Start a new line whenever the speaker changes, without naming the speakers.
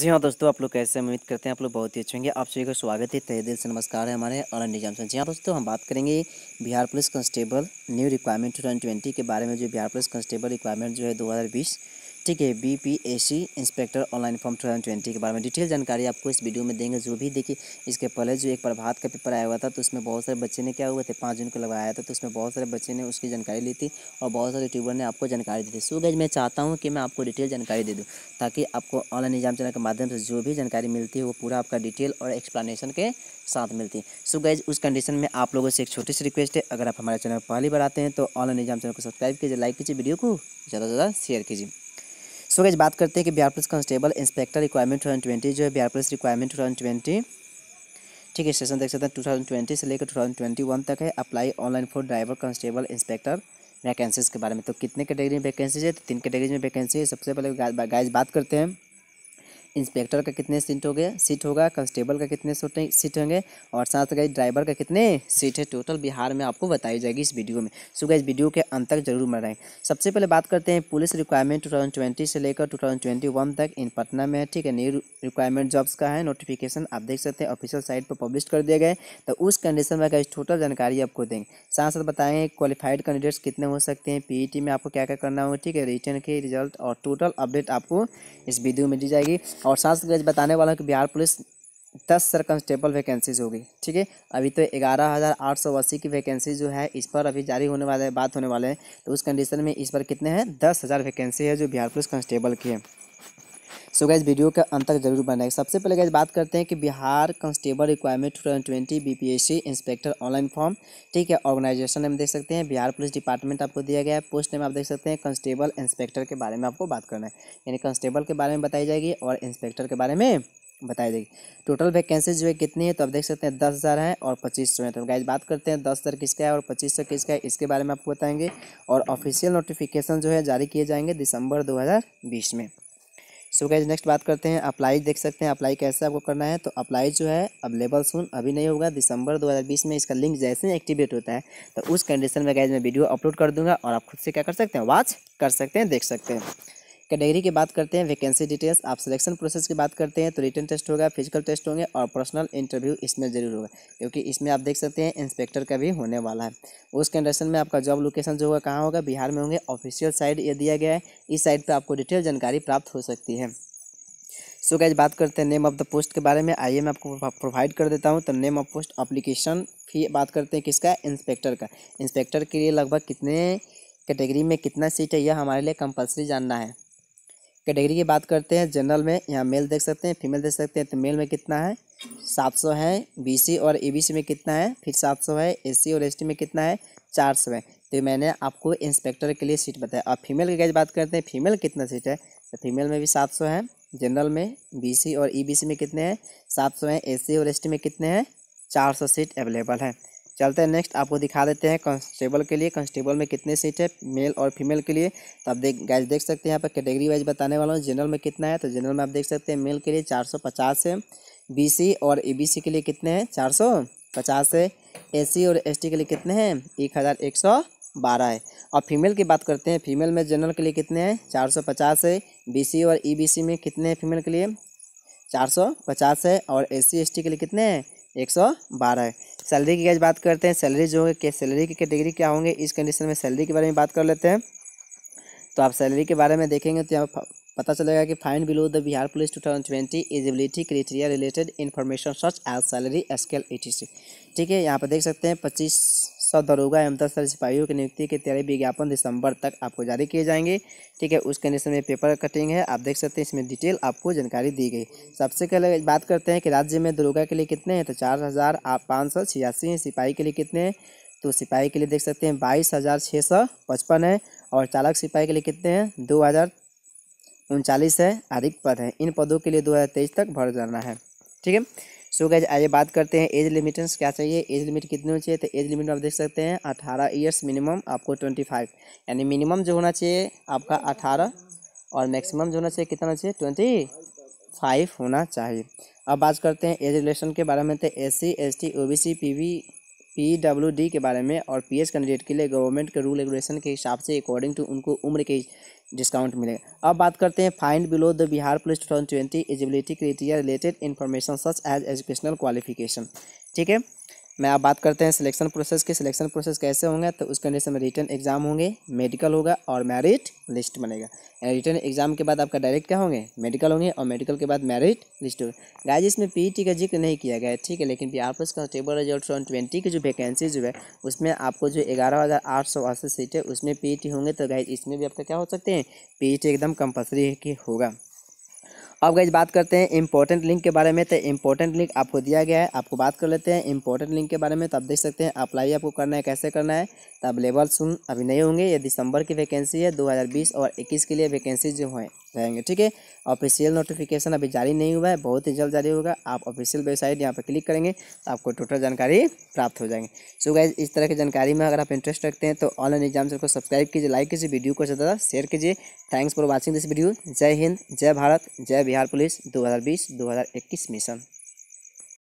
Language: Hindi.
जी हाँ दोस्तों आप लोग कैसे उम्मीद करते हैं आप लोग बहुत ही अच्छे होंगे आप सभी का स्वागत है तहे दिल से नमस्कार है हमारे और निजाम से जी हाँ दोस्तों हम बात करेंगे Bihar police constable new requirement two thousand twenty के बारे में जो बिहार पुलिस कांस्टेबल रिक्वायरमेंट जो है बीस ठीक है B P A C inspector online form two twenty के बारे में डिटेल जानकारी आपको इस वीडियो में देंगे जो भी देखिए इसके पहले जो एक प्रभात का पेपर आया हुआ था तो उसमें बहुत सारे बच्चे ने क्या हुआ थे पाँच जून को लगाया था तो उसमें बहुत सारे बच्चे ने उसकी जानकारी ली थी और बहुत सारे यूट्यूबर ने आपको जानकारी दी थी सो गैज मैं चाहता हूँ कि मैं आपको डिटेल जानकारी दे दूँ ताकि आपको ऑनलाइन एग्जाम चैनल के माध्यम से जो भी जानकारी मिलती है वो पूरा आपका डिटेल और एक्सप्लानेशन के साथ मिलती है सो गैज उस कंडीशन में आप लोगों से एक छोटी सी रिक्वेस्ट है अगर आप हमारे चैनल पर पहली बार आते हैं तो ऑनलाइन एग्जाम चैनल को सब्सक्राइब कीजिए लाइक कीजिए वीडियो को ज़्यादा से ज़्यादा शेयर कीजिए सो गैज बात करते हैं कि Bihar police constable inspector requirement two twenty जो है Bihar police requirement two twenty ठीक है सेशन देख सकते हैं टू थाउजेंड ट्वेंटी से लेकर टू थाउजेंड ट्वेंटी वन तक है apply online for driver constable inspector vacancies के बारे में तो कितने कैटेगरी में वैकेंसीज है तो तीन कैटेगरी में वैकेंसी है सबसे पहले गाइज बात करते हैं इंस्पेक्टर का कितने सीट हो गया सीट होगा कांस्टेबल का कितने सीट होंगे और साथ गई ड्राइवर का कितने सीट है टोटल बिहार में आपको बताई जाएगी इस वीडियो में सो गए वीडियो के अंत तक जरूर मर रहे सबसे पहले बात करते हैं पुलिस रिक्वायरमेंट टू से लेकर टू तक इन पटना में है ठीक है न्यू रिक्वायरमेंट जॉब्स का है नोटिफिकेशन आप देख सकते हैं ऑफिशियल साइट पर पब्लिश कर दिया गया तो उस कंडीशन में अगर टोटल जानकारी आपको देंगे साथ साथ बताएँ क्वालिफाइड कैंडिडेट्स कितने हो सकते हैं पीईटी e में आपको क्या क्या करना होगा ठीक है रिटर्न के रिजल्ट और टोटल अपडेट आपको इस वीडियो में दी जाएगी और साथ साथ बताने वाला कि बिहार पुलिस दस सर कंस्टेबल वैकेंसीज होगी ठीक है अभी तो ग्यारह हज़ार आठ सौ अस्सी की वैकेंसी जो है इस पर अभी जारी होने वाले बात होने वाले हैं तो उस कंडीशन में इस पर कितने हैं दस हज़ार वैकेंसी है जो बिहार पुलिस कांस्टेबल की है सो गैस वीडियो के अंत तक जरूर बनाए सबसे पहले गैस बात करते हैं कि Bihar constable requirement two thousand twenty B P S C inspector online form ठीक है ऑर्गेनाइजेशन नेम देख सकते हैं बिहार पुलिस डिपार्टमेंट आपको दिया गया है पोस्ट नेम आप देख सकते हैं कांस्टेबल इंस्पेक्टर के बारे में आपको बात करना है यानी कांस्टेबल के बारे में बताई जाएगी और इंस्पेक्टर के बारे में बताई जाएगी टोटल वैकेंसी जो है कितनी है तो आप देख सकते हैं दस हज़ार है और पच्चीस सौ है तो गाइज बात करते हैं दस हज़ार किसका है और पच्चीस सौ किसका है इसके बारे में आपको बताएंगे और ऑफिशियल नोटिफिकेशन जो है जारी किए जाएंगे दिसंबर बीस में सो गैज नेक्स्ट बात करते हैं अप्लाई देख सकते हैं अप्लाई कैसे आपको करना है तो अप्लाई जो है अवेलेबल सुन अभी नहीं होगा दिसंबर 2020 में इसका लिंक जैसे ही एक्टिवेट होता है तो उस कंडीशन में गैज मैं वीडियो अपलोड कर दूंगा और आप खुद से क्या कर सकते हैं वॉच कर सकते हैं देख सकते हैं कैटेगरी की बात करते हैं वैकेंसी डिटेल्स आप सिलेक्शन प्रोसेस की बात करते हैं तो रिटर्न टेस्ट होगा फिजिकल टेस्ट होंगे और पर्सनल इंटरव्यू इसमें जरूर होगा क्योंकि इसमें आप देख सकते हैं इंस्पेक्टर का भी होने वाला है उस कंडीशन में आपका जॉब लोकेशन जो होगा कहाँ होगा बिहार में होंगे ऑफिशियल साइड ये दिया गया है इस साइड पर आपको डिटेल जानकारी प्राप्त हो सकती है सो गैज बात करते हैं नेम ऑफ़ द पोस्ट के बारे में आइए मैं आपको प्रोवाइड कर देता हूँ तो name of post application fee बात करते हैं किसका इंस्पेक्टर का इंस्पेक्टर के लिए लगभग कितने कैटेगरी में कितना सीट है यह हमारे लिए कंपलसरी जानना है कैटेगरी की बात करते हैं जनरल में यहाँ मेल देख सकते हैं फीमेल देख सकते हैं तो मेल में कितना है सात सौ है बीसी और एबीसी में कितना है फिर सात सौ है एससी और एसटी में कितना है चार सौ है तो मैंने आपको इंस्पेक्टर के लिए सीट बताया और फीमेल की कैसे बात करते हैं फीमेल कितना सीट है तो फीमेल में भी सात सौ है जनरल में बी और ई में कितने हैं सात सौ हैं एससी और एस में कितने हैं चार सौ सीट अवेलेबल है चलते हैं नेक्स्ट आपको दिखा देते हैं कांस्टेबल के लिए कांस्टेबल में कितने सीट है मेल और फीमेल के लिए तो आप देख गैस देख सकते हैं यहाँ पर कैटेगरी वाइज बताने वाला हूँ जनरल में कितना है तो जनरल में आप देख सकते हैं मेल के लिए चार सौ पचास है सी और सी के लिए कितने हैं चार सौ पचास है सी और टी के लिए कितने हैं एक हज़ार एक सौ बारह है और फीमेल की बात करते हैं फीमेल में जनरल के लिए कितने हैं चार सौ पचास है बीसी और ईबीसी e में कितने हैं फीमेल के लिए चार सौ पचास है और ए सी एस टी के लिए कितने हैं एक सौ बारह है सैलरी की गैज बात करते हैं सैलरी जो होंगे सैलरी की कैटेगरी क्या होंगे इस कंडीशन में सैलरी के बारे में बात कर लेते हैं तो आप सैलरी के बारे में देखेंगे तो यहाँ पता चलेगा कि find below the Bihar police two thousand twenty eligibility criteria related information search age salary scale ए ठीक है यहाँ पर देख सकते हैं पच्चीस सौ दरोगा एवं दस सिपाहियों की नियुक्ति के तैयारी विज्ञापन दिसंबर तक आपको जारी किए जाएंगे ठीक है उसके कंडीशन में पेपर कटिंग है आप देख सकते हैं इसमें डिटेल आपको जानकारी दी गई सबसे पहले बात करते हैं कि राज्य में दरोगा के लिए कितने हैं तो चार हज़ार पाँच सौ छियासी हैं सिपाही के लिए कितने हैं तो सिपाही के लिए देख सकते हैं बाईस हज़ार छः सौ पचपन है और चालक सिपाही के लिए कितने हैं दो हज़ार उनचालीस है अधिक पद हैं इन पदों के लिए दो हज़ार तेईस तक भर जाना है ठीक है सो गैज आइए बात करते हैं एज लिमिटेंस क्या चाहिए एज लिमिट कितनी होनी चाहिए तो एज लिमिट आप देख सकते हैं अठारह ईयर्स मिनिमम आपको ट्वेंटी फाइव यानी मिनिमम जो होना चाहिए आपका अठारह और मैक्सिमम जो होना चाहिए कितना होना चाहिए ट्वेंटी फाइव होना चाहिए अब बात करते हैं एज रिलेशन के बारे में तो S C S T O B C P V P W D के बारे में और पी कैंडिडेट के लिए गवर्नमेंट के रूल रेगुलेशन के हिसाब से अकॉर्डिंग टू उनको उम्र के डिस्काउंट मिले अब बात करते हैं find below the Bihar police two thousand twenty eligibility criteria related information such age educational qualification ठीक है मैं आप बात करते हैं सिलेक्शन प्रोसेस के सिलेक्शन प्रोसेस कैसे होंगे तो उस कंडीशन में रिटर्न एग्जाम होंगे मेडिकल होगा और मैरिट लिस्ट बनेगा रिटर्न एग्जाम के बाद आपका डायरेक्ट क्या होंगे मेडिकल होंगे और मेडिकल के बाद मैरिट लिस्ट होगा गाइज इसमें पीईटी e का जिक्र नहीं किया गया है ठीक है लेकिन आर का टेबल रिजल्ट सन ट्वेंटी की जो वैकेंसी जो है उसमें आपको जो ग्यारह हज़ार आठ सौ सीट है उसमें पी e होंगे तो गाइज इसमें भी आपका क्या हो सकते हैं पी e एकदम कंपल्सरी है कि होगा अब गई बात करते हैं इंपॉर्टेंट लिंक के बारे में तो इंपॉर्टेंट लिंक आपको दिया गया है आपको बात कर लेते हैं इंपॉर्टेंट लिंक के बारे में तो आप देख सकते हैं अप्लाई आपको करना है कैसे करना है तो अवेलेबल सुन अभी नहीं होंगे ये दिसंबर की वैकेंसी है 2020 और 21 के लिए वैकेंसी जो हैं रहेंगे ठीक है ऑफिशियल नोटिफिकेशन अभी जारी नहीं हुआ है बहुत ही जल्द जारी होगा आप ऑफिशियल वेबसाइट यहाँ पर क्लिक करेंगे तो आपको टोटल जानकारी प्राप्त हो जाएंगे सो गाइज इस तरह की जानकारी में अगर आप इंटरेस्ट रखते हैं तो ऑनलाइन एग्जाम को सब्सक्राइब कीजिए लाइक कीजिए वीडियो को ज़्यादा शेयर कीजिए thanks for watching this video जय हिंद जय भारत जय बिहार पुलिस 2020-2021 मिशन